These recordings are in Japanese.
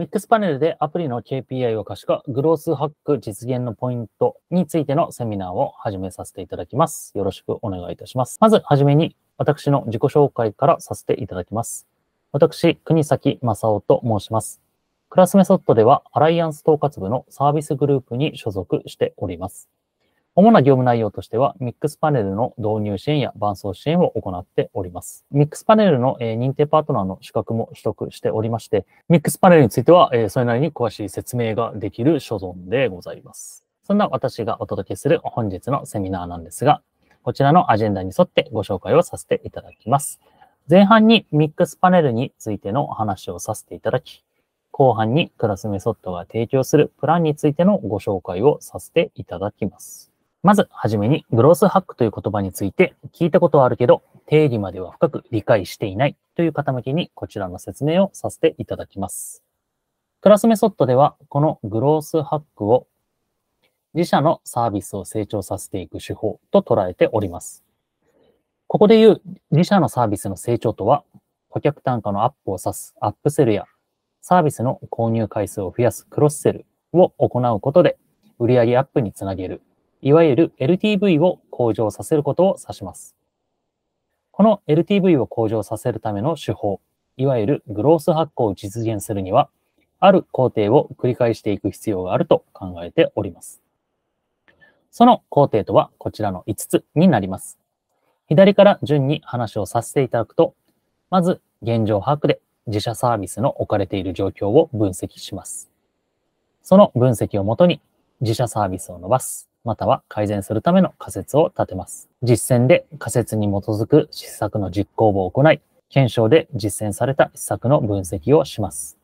ミックスパネルでアプリの KPI を可視化、グロースハック実現のポイントについてのセミナーを始めさせていただきます。よろしくお願いいたします。まずはじめに私の自己紹介からさせていただきます。私、国崎正夫と申します。クラスメソッドではアライアンス統括部のサービスグループに所属しております。主な業務内容としては、ミックスパネルの導入支援や伴走支援を行っております。ミックスパネルの認定パートナーの資格も取得しておりまして、ミックスパネルについては、それなりに詳しい説明ができる所存でございます。そんな私がお届けする本日のセミナーなんですが、こちらのアジェンダに沿ってご紹介をさせていただきます。前半にミックスパネルについての話をさせていただき、後半にクラスメソッドが提供するプランについてのご紹介をさせていただきます。まずはじめに、グロースハックという言葉について聞いたことはあるけど、定義までは深く理解していないという方向けにこちらの説明をさせていただきます。クラスメソッドでは、このグロースハックを自社のサービスを成長させていく手法と捉えております。ここで言う自社のサービスの成長とは、顧客単価のアップを指すアップセルや、サービスの購入回数を増やすクロスセルを行うことで、売上アップにつなげるいわゆる LTV を向上させることを指します。この LTV を向上させるための手法、いわゆるグロース発行を実現するには、ある工程を繰り返していく必要があると考えております。その工程とはこちらの5つになります。左から順に話をさせていただくと、まず現状把握で自社サービスの置かれている状況を分析します。その分析をもとに自社サービスを伸ばす、または改善するための仮説を立てます。実践で仮説に基づく施策の実行を行い、検証で実践された施策の分析をします。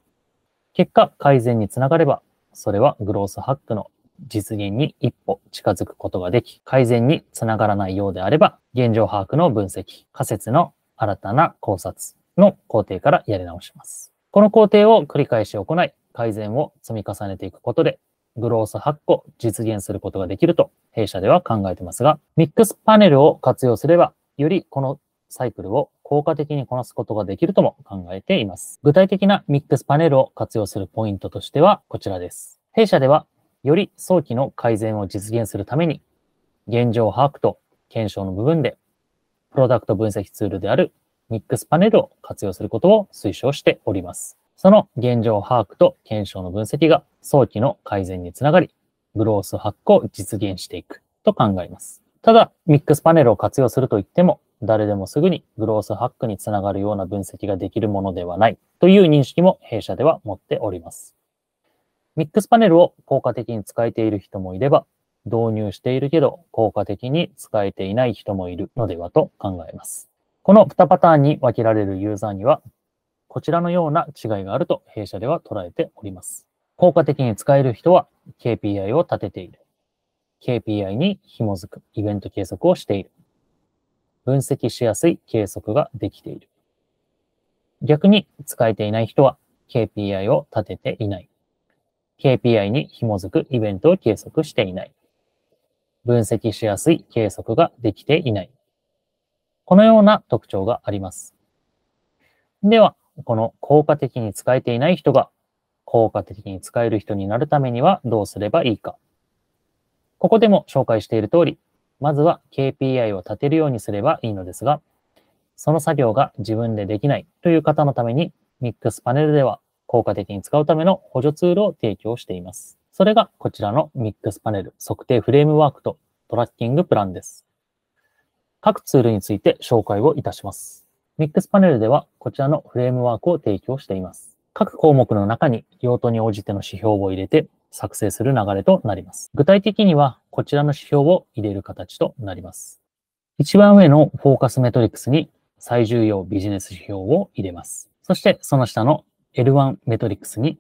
結果、改善につながれば、それはグロースハックの実現に一歩近づくことができ、改善につながらないようであれば、現状把握の分析、仮説の新たな考察の工程からやり直します。この工程を繰り返し行い、改善を積み重ねていくことで、グロース8個実現することができると弊社では考えてますが、ミックスパネルを活用すれば、よりこのサイクルを効果的にこなすことができるとも考えています。具体的なミックスパネルを活用するポイントとしてはこちらです。弊社ではより早期の改善を実現するために、現状把握と検証の部分で、プロダクト分析ツールであるミックスパネルを活用することを推奨しております。その現状把握と検証の分析が早期の改善につながり、グロース発行を実現していくと考えます。ただ、ミックスパネルを活用するといっても、誰でもすぐにグロースハックにつながるような分析ができるものではないという認識も弊社では持っております。ミックスパネルを効果的に使えている人もいれば、導入しているけど効果的に使えていない人もいるのではと考えます。この2パターンに分けられるユーザーにはこちらのような違いがあると弊社では捉えております。効果的に使える人は KPI を立てている。KPI に紐づくイベント計測をしている。分析しやすい計測ができている。逆に使えていない人は KPI を立てていない。KPI に紐づくイベントを計測していない。分析しやすい計測ができていない。このような特徴があります。では、この効果的に使えていない人が効果的に使える人になるためにはどうすればいいか。ここでも紹介している通り、まずは KPI を立てるようにすればいいのですが、その作業が自分でできないという方のために、ミックスパネルでは効果的に使うための補助ツールを提供しています。それがこちらのミックスパネル測定フレームワークとトラッキングプランです。各ツールについて紹介をいたします。MIX パネルではこちらのフレームワークを提供しています。各項目の中に用途に応じての指標を入れて作成する流れとなります。具体的にはこちらの指標を入れる形となります。一番上のフォーカスメトリックスに最重要ビジネス指標を入れます。そしてその下の L1 メトリックスに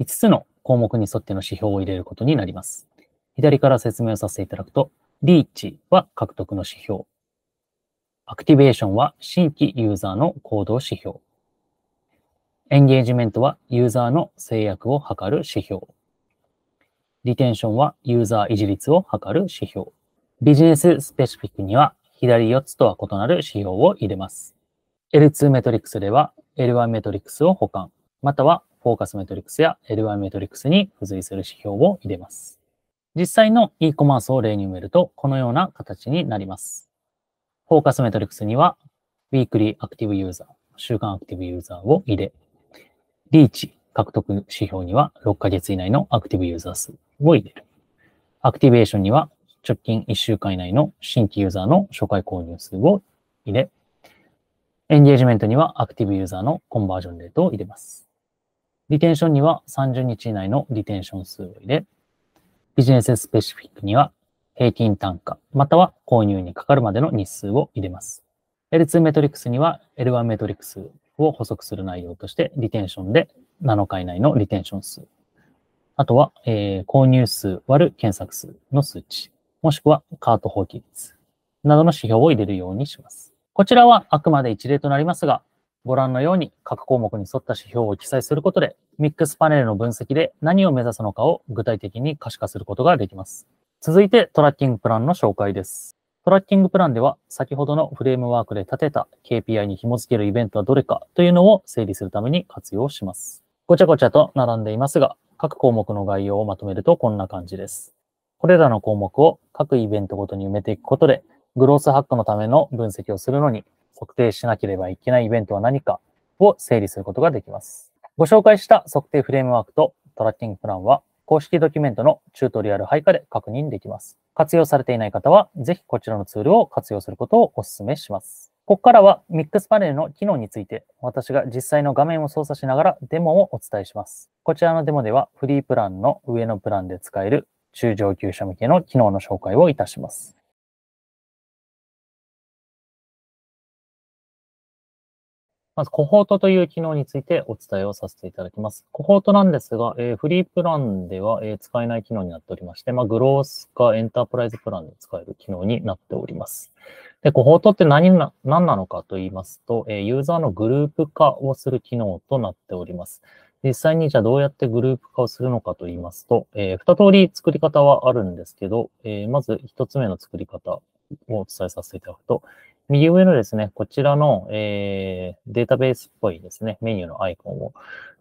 5つの項目に沿っての指標を入れることになります。左から説明をさせていただくと、リーチは獲得の指標、アクティベーションは新規ユーザーの行動指標。エンゲージメントはユーザーの制約を図る指標。リテンションはユーザー維持率を図る指標。ビジネススペシフィックには左4つとは異なる指標を入れます。L2 メトリックスでは L1 メトリックスを保管、またはフォーカスメトリックスや L1 メトリックスに付随する指標を入れます。実際の e コマースを例に埋めると、このような形になります。フォーカスメトリクスには、ウィークリーアクティブユーザー、週間アクティブユーザーを入れ、リーチ獲得指標には6ヶ月以内のアクティブユーザー数を入れる。アクティベーションには直近1週間以内の新規ユーザーの初回購入数を入れ、エンゲージメントにはアクティブユーザーのコンバージョンレートを入れます。リテンションには30日以内のリテンション数を入れ、ビジネススペシフィックには平均単価、または購入にかかるまでの日数を入れます。L2 メトリックスには L1 メトリックスを補足する内容として、リテンションで7日以内のリテンション数、あとは、えー、購入数割る検索数の数値、もしくはカート放棄率などの指標を入れるようにします。こちらはあくまで一例となりますが、ご覧のように各項目に沿った指標を記載することで、ミックスパネルの分析で何を目指すのかを具体的に可視化することができます。続いてトラッキングプランの紹介です。トラッキングプランでは先ほどのフレームワークで立てた KPI に紐付けるイベントはどれかというのを整理するために活用します。ごちゃごちゃと並んでいますが、各項目の概要をまとめるとこんな感じです。これらの項目を各イベントごとに埋めていくことで、グロースハックのための分析をするのに測定しなければいけないイベントは何かを整理することができます。ご紹介した測定フレームワークとトラッキングプランは公式ドキュメントのチュートリアル配下で確認できます。活用されていない方は、ぜひこちらのツールを活用することをお勧めします。ここからはミックスパネルの機能について、私が実際の画面を操作しながらデモをお伝えします。こちらのデモでは、フリープランの上のプランで使える中上級者向けの機能の紹介をいたします。まず、コホートという機能についてお伝えをさせていただきます。コホートなんですが、えー、フリープランでは、えー、使えない機能になっておりまして、まあ、グロースかエンタープライズプランで使える機能になっております。で、コホートって何な、何なのかと言いますと、えー、ユーザーのグループ化をする機能となっております。実際にじゃあどうやってグループ化をするのかと言いますと、えー、二通り作り方はあるんですけど、えー、まず一つ目の作り方をお伝えさせていただくと、右上のですね、こちらの、えー、データベースっぽいですね、メニューのアイコンを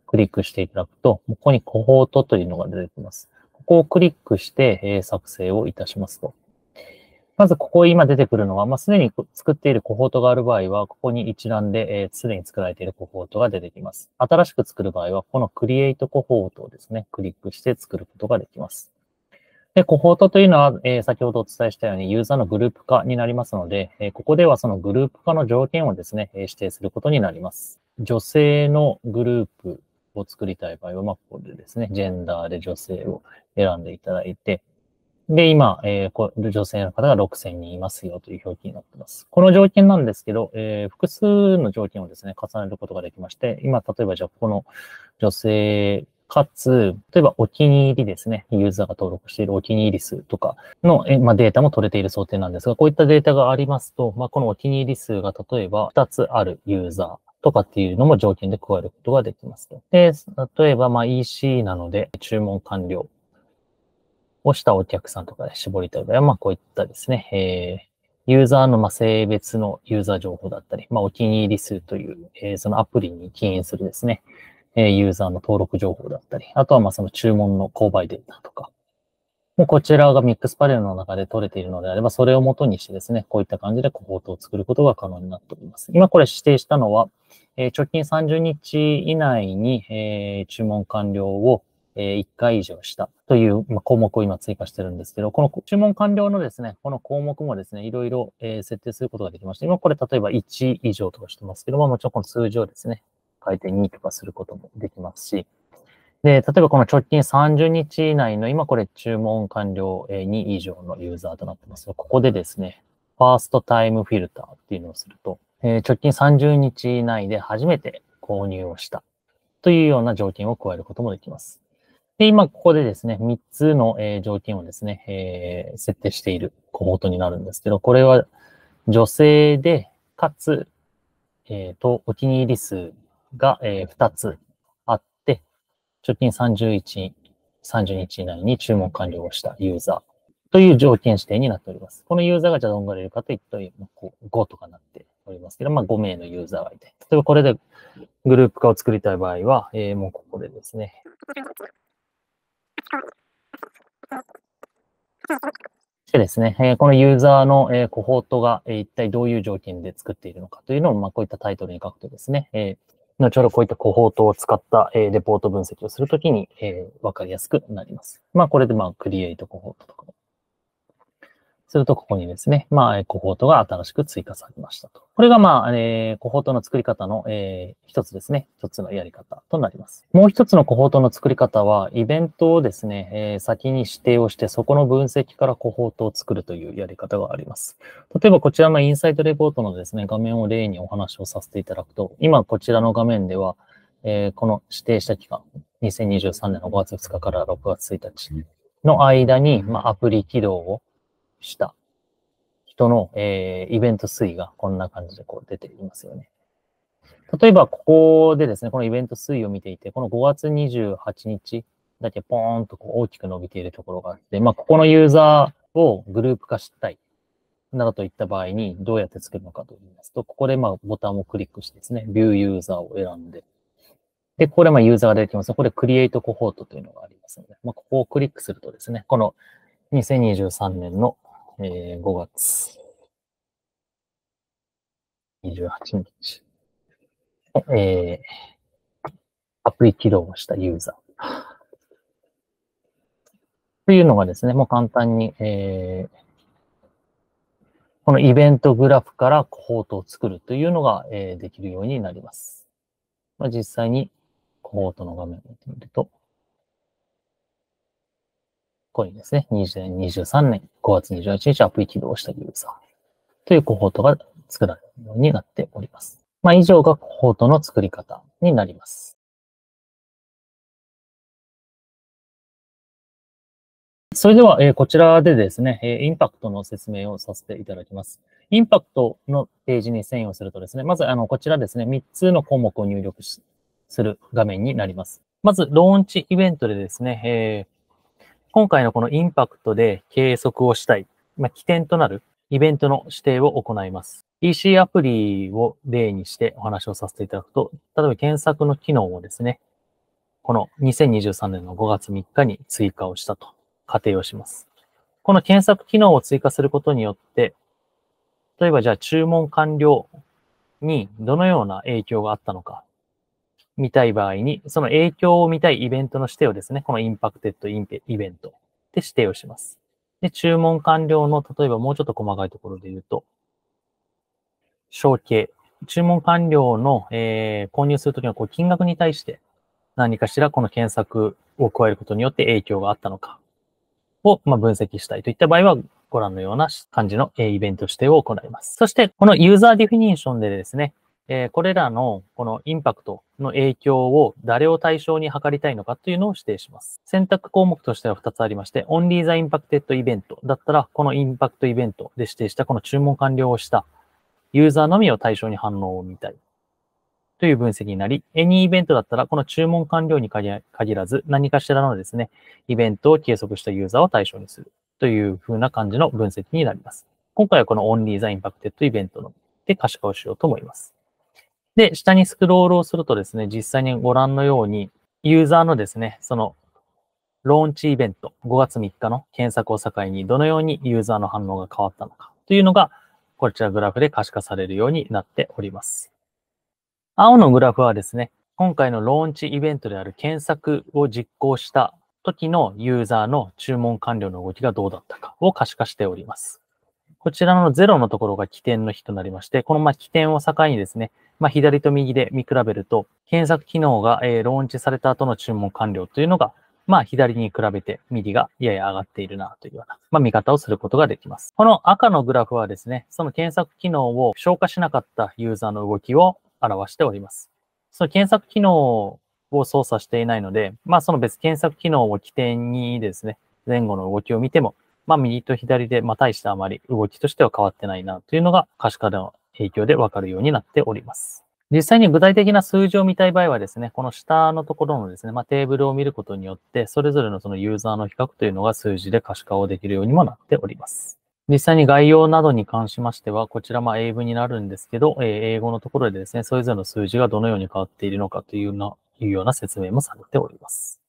クリックしていただくと、ここにコホートというのが出てきます。ここをクリックして、えー、作成をいたしますと。まず、ここ今出てくるのは、まあ、すでに作っているコホートがある場合は、ここに一覧で、えー、すでに作られているコホートが出てきます。新しく作る場合は、この Create コホートをですね、クリックして作ることができます。で、コホートというのは、えー、先ほどお伝えしたようにユーザーのグループ化になりますので、えー、ここではそのグループ化の条件をですね、えー、指定することになります。女性のグループを作りたい場合は、まあ、ここでですね、ジェンダーで女性を選んでいただいて、で、今、えー、女性の方が6000人いますよという表記になっています。この条件なんですけど、えー、複数の条件をですね、重ねることができまして、今、例えばじゃあ、この女性かつ、例えばお気に入りですね、ユーザーが登録しているお気に入り数とかの、えまあ、データも取れている想定なんですが、こういったデータがありますと、まあ、このお気に入り数が例えば2つあるユーザー、とかっていうのも条件で加えることができますと。で、例えば、ま EC なので、注文完了をしたお客さんとかで絞りたい場合は、まあ、こういったですね、えーユーザーのま性別のユーザー情報だったり、まあ、お気に入り数という、えー、そのアプリに起因するですね、えユーザーの登録情報だったり、あとはまあその注文の購買データとか、もうこちらがミックスパレルの中で取れているのであれば、それを元にしてですね、こういった感じでコホートを作ることが可能になっております。今これ指定したのは、え直近30日以内に、え注文完了を、え1回以上したという、ま項目を今追加してるんですけど、この注文完了のですね、この項目もですね、いろいろ、え設定することができまして、今これ例えば1以上とかしてますけども、もちろんこの数字をですね、変えて2とかすることもできますし、で、例えばこの直近30日以内の、今これ注文完了2以上のユーザーとなってますが、ここでですね、ファーストタイムフィルターっていうのをすると、えー、直近30日以内で初めて購入をしたというような条件を加えることもできます。で、今ここでですね、3つの、え条件をですね、えー、設定しているコモトになるんですけど、これは女性で、かつ、えっ、ー、と、お気に入り数が、えー、2つあって、直近31、0日以内に注文完了をしたユーザーという条件指定になっております。このユーザーがじゃあどんぐらいいるかというと、5とかなっておりますけど、まあ、5名のユーザーがいて。例えばこれでグループ化を作りたい場合は、えー、もうここでですね。でですね、えこのユーザーの、えコホートが、え一体どういう条件で作っているのかというのを、まこういったタイトルに書くとですね、え後ほどこういったコホートを使った、えー、レポート分析をするときに、えー、わかりやすくなります。まあ、これでまあ、クリエイトコホートとかもすると、ここにですね、まあ、コホートが新しく追加されましたと。これが、まあ、えー、コホートの作り方の、えー、一つですね、一つのやり方となります。もう一つのコホートの作り方は、イベントをですね、えー、先に指定をして、そこの分析からコホートを作るというやり方があります。例えば、こちらのインサイトレポートのですね、画面を例にお話をさせていただくと、今、こちらの画面では、えー、この指定した期間、2023年の5月2日から6月1日の間に、まあ、アプリ起動をした人の、えー、イベント推移がこんな感じでこう出ていますよね。例えば、ここでですね、このイベント推移を見ていて、この5月28日だけポーンとこう大きく伸びているところがあって、まあ、ここのユーザーをグループ化したい、などといった場合にどうやって作るのかと言いますと、ここでまあボタンをクリックしてですね、ビューユーザーを選んで、で、ここでまあユーザーが出てきます。ここでクリエイトコホートというのがありますので、まあ、ここをクリックするとですね、この2023年のえー、5月28日。えー、アプリ起動をしたユーザー。というのがですね、もう簡単に、えー、このイベントグラフからコートを作るというのが、えー、できるようになります。まあ、実際にコートの画面を見てみると、コインですね。2023年5月2 1日アプリ起動したユーザーというコホートが作られるようになっております。まあ、以上がコホートの作り方になります。それでは、えこちらでですね、えインパクトの説明をさせていただきます。インパクトのページに遷移をするとですね、まず、あの、こちらですね、3つの項目を入力する画面になります。まず、ローンチイベントでですね、え今回のこのインパクトで計測をしたい、まあ、起点となるイベントの指定を行います。EC アプリを例にしてお話をさせていただくと、例えば検索の機能をですね、この2023年の5月3日に追加をしたと仮定をします。この検索機能を追加することによって、例えばじゃあ注文完了にどのような影響があったのか見たい場合に、その影響を見たいイベントの指定をですね、このインパクテッドインペイベントで指定をします。で、注文完了の、例えばもうちょっと細かいところで言うと、承継。注文完了の、えー、購入するときのこう金額に対して何かしらこの検索を加えることによって影響があったのかを、まあ、分析したいといった場合は、ご覧のような感じのイベント指定を行います。そして、このユーザーディフィニションでですね、えー、これらのこのインパクトの影響を誰を対象に測りたいのかというのを指定します。選択項目としては2つありまして、Only the Impacted Event だったら、このインパクトイベントで指定したこの注文完了をしたユーザーのみを対象に反応を見たいという分析になり、Any イベントだったら、この注文完了に限らず、何かしらのですね、イベントを計測したユーザーを対象にするというふうな感じの分析になります。今回はこの Only the Impacted Event ので可視化をしようと思います。で、下にスクロールをするとですね、実際にご覧のように、ユーザーのですね、その、ローンチイベント、5月3日の検索を境に、どのようにユーザーの反応が変わったのかというのが、こちらグラフで可視化されるようになっております。青のグラフはですね、今回のローンチイベントである検索を実行した時のユーザーの注文完了の動きがどうだったかを可視化しております。こちらの0のところが起点の日となりまして、このま起点を境にですね、まあ、左と右で見比べると、検索機能が、えー、ローンチされた後の注文完了というのが、まあ、左に比べて右がやや上がっているなというような、まあ、見方をすることができます。この赤のグラフはですね、その検索機能を消化しなかったユーザーの動きを表しております。その検索機能を操作していないので、まあ、その別検索機能を起点にですね、前後の動きを見ても、まあ、右と左で、まあ、大したあまり動きとしては変わってないなというのが可視化での影響でわかるようになっております。実際に具体的な数字を見たい場合はですね、この下のところのですね、まあ、テーブルを見ることによって、それぞれのそのユーザーの比較というのが数字で可視化をできるようにもなっております。実際に概要などに関しましては、こちらも英文になるんですけど、え英語のところでですね、それぞれの数字がどのように変わっているのかというような説明もされております。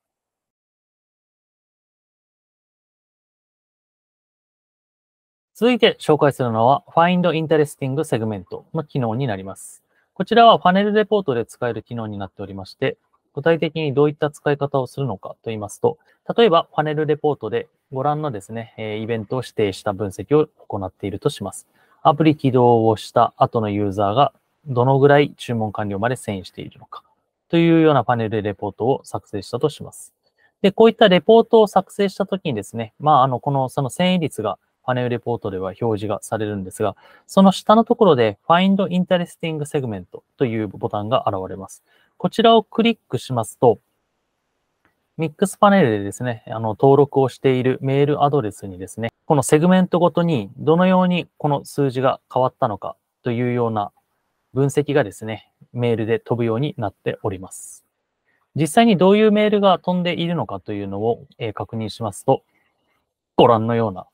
続いて紹介するのは Find Interesting Segment の機能になります。こちらはパネルレポートで使える機能になっておりまして、具体的にどういった使い方をするのかと言いますと、例えばパネルレポートでご覧のですね、イベントを指定した分析を行っているとします。アプリ起動をした後のユーザーがどのぐらい注文完了まで遷移しているのかというようなパネルレポートを作成したとします。で、こういったレポートを作成したときにですね、まあ、あの、この、その遷移率がパネルレポートでは表示がされるんですが、その下のところで Find Interesting Segment というボタンが現れます。こちらをクリックしますと、ミックスパネルでですね、あの、登録をしているメールアドレスにですね、このセグメントごとにどのようにこの数字が変わったのかというような分析がですね、メールで飛ぶようになっております。実際にどういうメールが飛んでいるのかというのを、え確認しますと、ご覧のような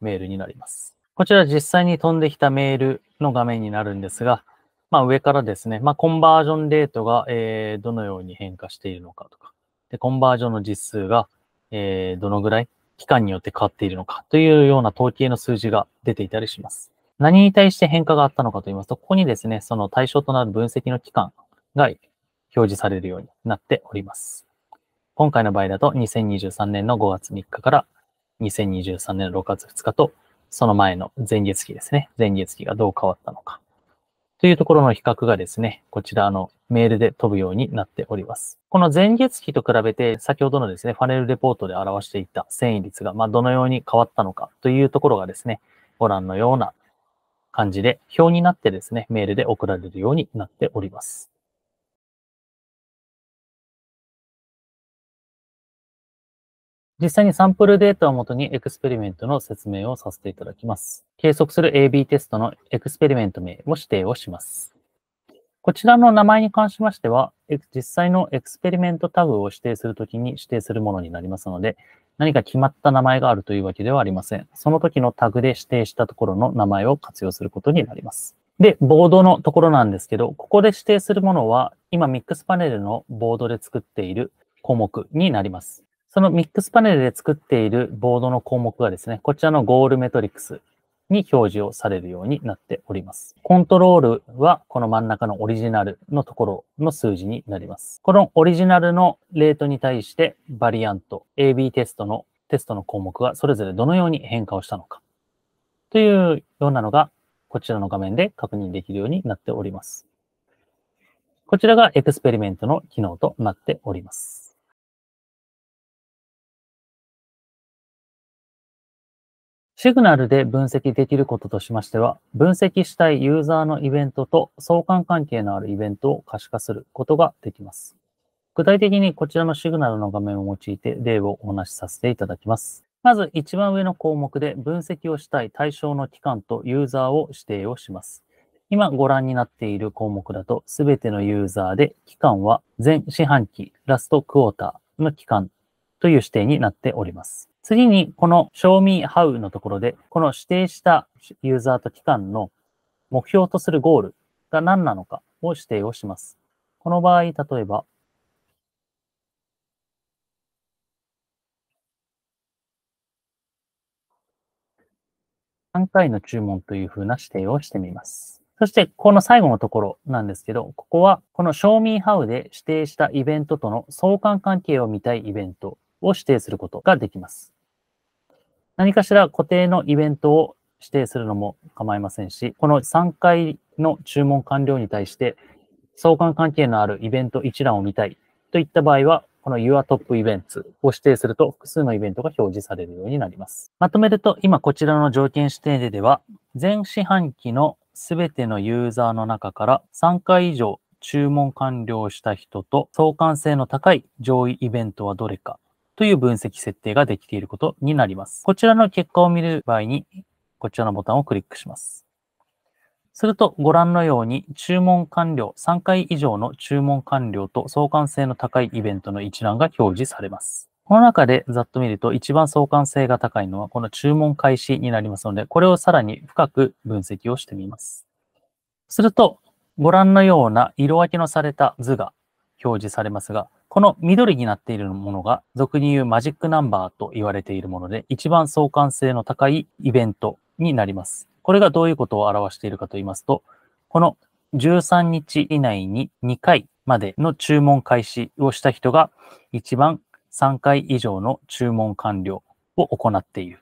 メールになります。こちら実際に飛んできたメールの画面になるんですが、まあ、上からですね、まあ、コンバージョンレートが、えー、どのように変化しているのかとか、でコンバージョンの実数が、えー、どのぐらい期間によって変わっているのかというような統計の数字が出ていたりします。何に対して変化があったのかと言いますと、ここにですね、その対象となる分析の期間が表示されるようになっております。今回の場合だと2023年の5月3日から2023年の6月2日と、その前の前月期ですね。前月期がどう変わったのか。というところの比較がですね、こちらのメールで飛ぶようになっております。この前月期と比べて、先ほどのですね、ファネルレポートで表していた繊維率が、まどのように変わったのかというところがですね、ご覧のような感じで表になってですね、メールで送られるようになっております。実際にサンプルデータをもとにエクスペリメントの説明をさせていただきます。計測する AB テストのエクスペリメント名を指定をします。こちらの名前に関しましては、実際のエクスペリメントタグを指定するときに指定するものになりますので、何か決まった名前があるというわけではありません。その時のタグで指定したところの名前を活用することになります。で、ボードのところなんですけど、ここで指定するものは、今ミックスパネルのボードで作っている項目になります。そのミックスパネルで作っているボードの項目がですね、こちらのゴールメトリックスに表示をされるようになっております。コントロールはこの真ん中のオリジナルのところの数字になります。このオリジナルのレートに対してバリアント、AB テストのテストの項目がそれぞれどのように変化をしたのかというようなのがこちらの画面で確認できるようになっております。こちらがエクスペリメントの機能となっております。シグナルで分析できることとしましては、分析したいユーザーのイベントと相関関係のあるイベントを可視化することができます。具体的にこちらのシグナルの画面を用いて例をお話しさせていただきます。まず一番上の項目で分析をしたい対象の期間とユーザーを指定をします。今ご覧になっている項目だと、すべてのユーザーで期間は全四半期、ラストクォーターの期間という指定になっております。次に、この Show me how のところで、この指定したユーザーと期間の目標とするゴールが何なのかを指定をします。この場合、例えば、3回の注文というふうな指定をしてみます。そして、この最後のところなんですけど、ここは、この Show me how で指定したイベントとの相関関係を見たいイベントを指定することができます。何かしら固定のイベントを指定するのも構いませんし、この3回の注文完了に対して、相関関係のあるイベント一覧を見たいといった場合は、この Your Top Events を指定すると複数のイベントが表示されるようになります。まとめると、今こちらの条件指定ででは、全四半期の全てのユーザーの中から3回以上注文完了した人と相関性の高い上位イベントはどれかという分析設定ができていることになります。こちらの結果を見る場合に、こちらのボタンをクリックします。すると、ご覧のように、注文完了、3回以上の注文完了と相関性の高いイベントの一覧が表示されます。この中でざっと見ると一番相関性が高いのはこの注文開始になりますので、これをさらに深く分析をしてみます。すると、ご覧のような色分けのされた図が表示されますが、この緑になっているものが、俗に言うマジックナンバーと言われているもので、一番相関性の高いイベントになります。これがどういうことを表しているかと言いますと、この13日以内に2回までの注文開始をした人が、一番3回以上の注文完了を行っている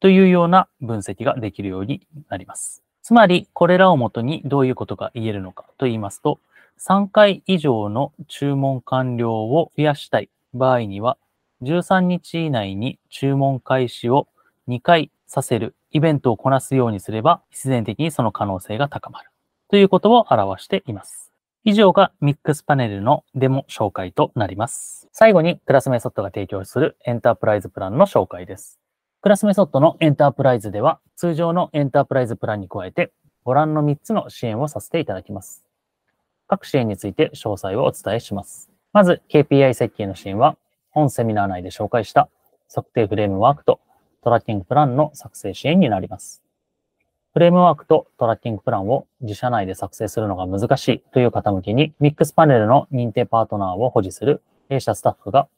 というような分析ができるようになります。つまり、これらをもとにどういうことが言えるのかと言いますと、3回以上の注文完了を増やしたい場合には、13日以内に注文開始を2回させるイベントをこなすようにすれば、必然的にその可能性が高まるということを表しています。以上がミックスパネルのデモ紹介となります。最後にクラスメソッドが提供するエンタープライズプランの紹介です。クラスメソッドのエンタープライズでは、通常のエンタープライズプランに加えて、ご覧の3つの支援をさせていただきます。各支援について詳細をお伝えします。まず、KPI 設計の支援は、本セミナー内で紹介した測定フレームワークとトラッキングプランの作成支援になります。フレームワークとトラッキングプランを自社内で作成するのが難しいという方向けに、ミックスパネルの認定パートナーを保持する弊社スタッフが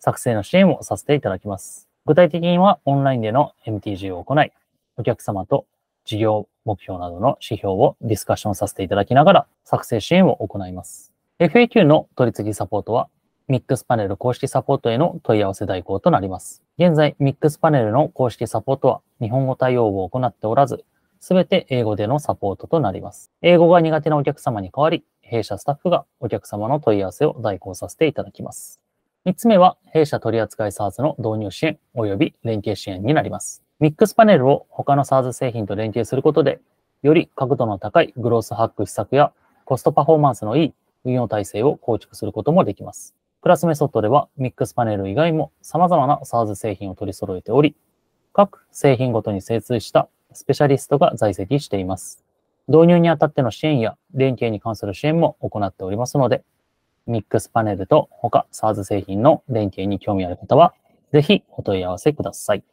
作成の支援をさせていただきます。具体的にはオンラインでの MTG を行い、お客様と事業目標などの指標をディスカッションさせていただきながら作成支援を行います。FAQ の取り次ぎサポートは、ミックスパネル公式サポートへの問い合わせ代行となります。現在、ミックスパネルの公式サポートは日本語対応を行っておらず、すべて英語でのサポートとなります。英語が苦手なお客様に代わり、弊社スタッフがお客様の問い合わせを代行させていただきます。3つ目は、弊社取扱サーズの導入支援及び連携支援になります。ミックスパネルを他の s a r s 製品と連携することで、より角度の高いグロースハック施策やコストパフォーマンスのいい運用体制を構築することもできます。クラスメソッドではミックスパネル以外も様々な s a r s 製品を取り揃えており、各製品ごとに精通したスペシャリストが在籍しています。導入にあたっての支援や連携に関する支援も行っておりますので、ミックスパネルと他 s a r s 製品の連携に興味ある方は、ぜひお問い合わせください。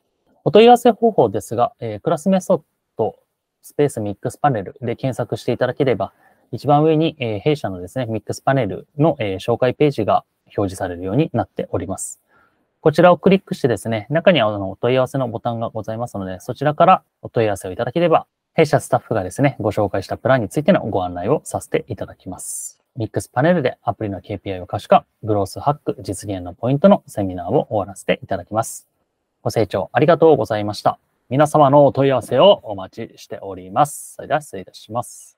お問い合わせ方法ですが、えー、クラスメソッド、スペースミックスパネルで検索していただければ、一番上に、えー、弊社のですね、ミックスパネルの、えー、紹介ページが表示されるようになっております。こちらをクリックしてですね、中にあのお問い合わせのボタンがございますので、そちらからお問い合わせをいただければ、弊社スタッフがですね、ご紹介したプランについてのご案内をさせていただきます。ミックスパネルでアプリの KPI を可視化、グロースハック実現のポイントのセミナーを終わらせていただきます。ご清聴ありがとうございました。皆様のお問い合わせをお待ちしております。それでは失礼いたします。